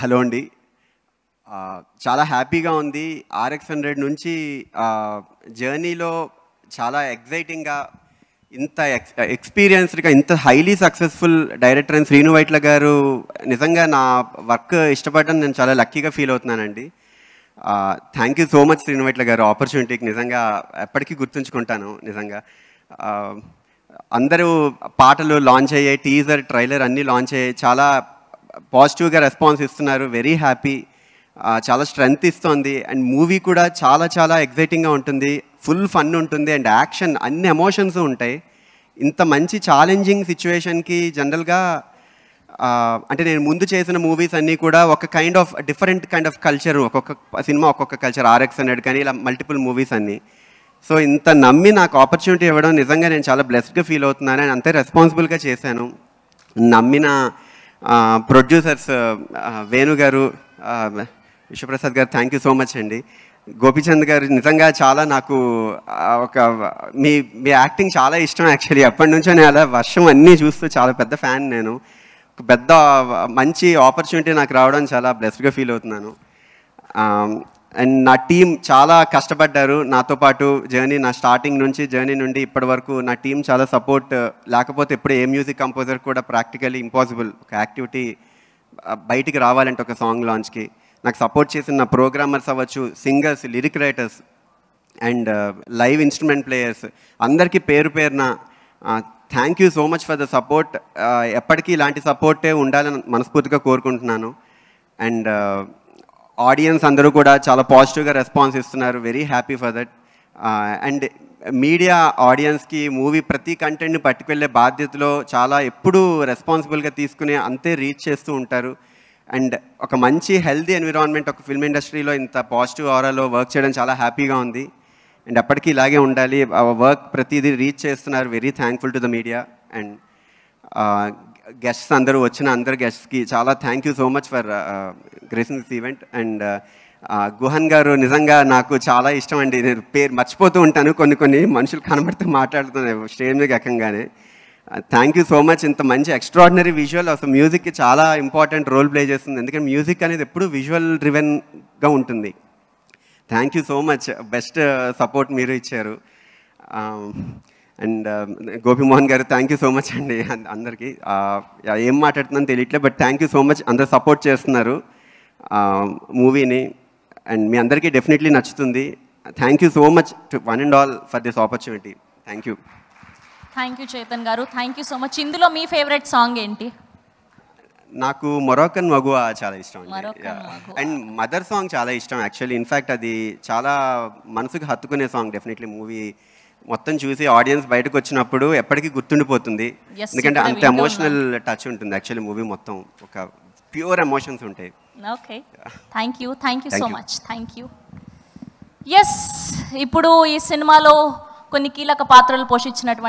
hello అండి చాలా హ్యాపీగా ఉంది ఆర్ఎక్స్ హండ్రెడ్ నుంచి జర్నీలో చాలా ఎగ్జైటింగ్గా ఇంత ఎక్స్ ఎక్స్పీరియన్స్డ్గా ఇంత హైలీ సక్సెస్ఫుల్ డైరెక్టర్ అయిన శ్రీను వైట్ల గారు నిజంగా నా వర్క్ ఇష్టపడడం నేను చాలా లక్కీగా ఫీల్ అవుతున్నానండి thank you so much Sreenu Vaitla garu ఆపర్చునిటీకి నిజంగా ఎప్పటికీ గుర్తుంచుకుంటాను నిజంగా అందరూ పాటలు లాంచ్ అయ్యాయి టీజర్ ట్రైలర్ అన్నీ లాంచ్ అయ్యాయి చాలా పాజిటివ్గా రెస్పాన్స్ ఇస్తున్నారు వెరీ హ్యాపీ చాలా స్ట్రెంగ్త్ ఇస్తోంది అండ్ మూవీ కూడా చాలా చాలా ఎగ్జైటింగ్గా ఉంటుంది ఫుల్ ఫన్ ఉంటుంది అండ్ యాక్షన్ అన్ని ఎమోషన్స్ ఉంటాయి ఇంత మంచి ఛాలెంజింగ్ సిచ్యువేషన్కి జనరల్గా అంటే నేను ముందు చేసిన మూవీస్ అన్నీ కూడా ఒక kind of different kind of culture ఒక్కొక్క సినిమా ఒక్కొక్క కల్చర్ ఆర్ఎక్స్ అన్నాడు కానీ ఇలా మల్టిపుల్ మూవీస్ అన్నీ సో ఇంత నమ్మి నాకు ఆపర్చునిటీ ఇవ్వడం నిజంగా నేను చాలా బ్లెస్డ్గా ఫీల్ అవుతున్నాను అండ్ అంతే రెస్పాన్సిబుల్గా చేశాను నమ్మిన ప్రొడ్యూసర్స్ వేణు గారు విశ్వప్రసాద్ గారు థ్యాంక్ యూ సో మచ్ అండి గోపిచంద్ గారు నిజంగా చాలా నాకు ఒక మీ మీ యాక్టింగ్ చాలా ఇష్టం యాక్చువల్లీ ఎప్పటి నుంచో నేను అలా వర్షం అన్నీ చూస్తూ చాలా పెద్ద ఫ్యాన్ నేను ఒక పెద్ద మంచి ఆపర్చునిటీ నాకు రావడం చాలా బ్లెస్డ్గా ఫీల్ అవుతున్నాను అండ్ నా టీం చాలా కష్టపడ్డారు నాతో పాటు జర్నీ నా స్టార్టింగ్ నుంచి జర్నీ నుండి ఇప్పటి వరకు నా టీం చాలా సపోర్ట్ లేకపోతే ఇప్పుడు ఏ మ్యూజిక్ కంపోజర్ కూడా ప్రాక్టికల్లీ ఇంపాసిబుల్ ఒక యాక్టివిటీ బయటికి రావాలంటే ఒక సాంగ్ లాంచ్కి నాకు సపోర్ట్ చేసిన నా ప్రోగ్రామర్స్ అవ్వచ్చు singers lyric writers and live instrument players అందరికీ పేరు పేరున thank you so much for the support ఎప్పటికీ ఇలాంటి సపోర్టే ఉండాలని మనస్ఫూర్తిగా కోరుకుంటున్నాను అండ్ ఆడియన్స్ అందరూ కూడా చాలా పాజిటివ్గా రెస్పాన్స్ ఇస్తున్నారు very happy for that and media ఆడియన్స్కి మూవీ ప్రతి కంటెంట్ని పట్టుకెళ్లే బాధ్యతలో చాలా ఎప్పుడూ రెస్పాన్సిబుల్గా తీసుకుని అంతే రీచ్ చేస్తూ ఉంటారు అండ్ ఒక మంచి హెల్దీ ఎన్విరాన్మెంట్ ఒక ఫిల్మ్ ఇండస్ట్రీలో ఇంత పాజిటివ్ ఆరాలో వర్క్ చేయడం చాలా హ్యాపీగా ఉంది అండ్ అప్పటికి ఇలాగే ఉండాలి వర్క్ ప్రతిదీ రీచ్ చేస్తున్నారు very thankful to the media and guests అందరూ వచ్చిన అందరు గెస్ట్స్కి చాలా thank you so much for gracing this event and Guhan garu నిజంగా నాకు చాలా ఇష్టం అండి నేను పేరు మర్చిపోతూ ఉంటాను కొన్ని కొన్ని మనుషులు కనబడితే మాట్లాడుతున్నాను స్టేజ్ మీద ఎక్కంగానే థ్యాంక్ యూ సో మచ్ ఇంత మంచి ఎక్స్ట్రాడినరీ విజువల్ అసలు మ్యూజిక్కి చాలా ఇంపార్టెంట్ రోల్ ప్లే చేస్తుంది ఎందుకంటే మ్యూజిక్ అనేది ఎప్పుడు విజువల్ డ్రివెన్గా ఉంటుంది thank you so much best support మీరు ఇచ్చారు um, అండ్ um, గోపిమోహన్ గారు థ్యాంక్ యూ సో మచ్ అండి అందరికీ ఏం మాట్లాడుతున్నాను తెలియట్లే but thank you so much అందరు సపోర్ట్ చేస్తున్నారు మూవీని అండ్ మీ అందరికీ డెఫినెట్లీ నచ్చుతుంది thank you so much to one and all for this opportunity thank you thank you Chetan garu thank you so much ఇందులో మీ ఫేవరెట్ సాంగ్ ఏంటి నాకు మొరోకన్ మగువ చాలా ఇష్టం అండి అండ్ మదర్ సాంగ్ చాలా ఇష్టం యాక్చువల్లీ ఇన్ఫ్యాక్ట్ అది చాలా మనసుకు హత్తుకునే సాంగ్ డెఫినెట్లీ మూవీ మొత్తం చూసి ఆడియన్స్ బయటకు వచ్చినప్పుడు ఎప్పటికీ గుర్తుండిపోతుంది ఎందుకంటే అంత ఎమోషనల్ టచ్ ఉంటుంది యాక్చువల్లీ మూవీ మొత్తం ఒక ప్యూర్ ఎమోషన్స్ ఉంటాయి thank you so much thank you ఇప్పుడు ఈ సినిమాలో కొన్ని కీలక పాత్రలు పోషించినటువంటి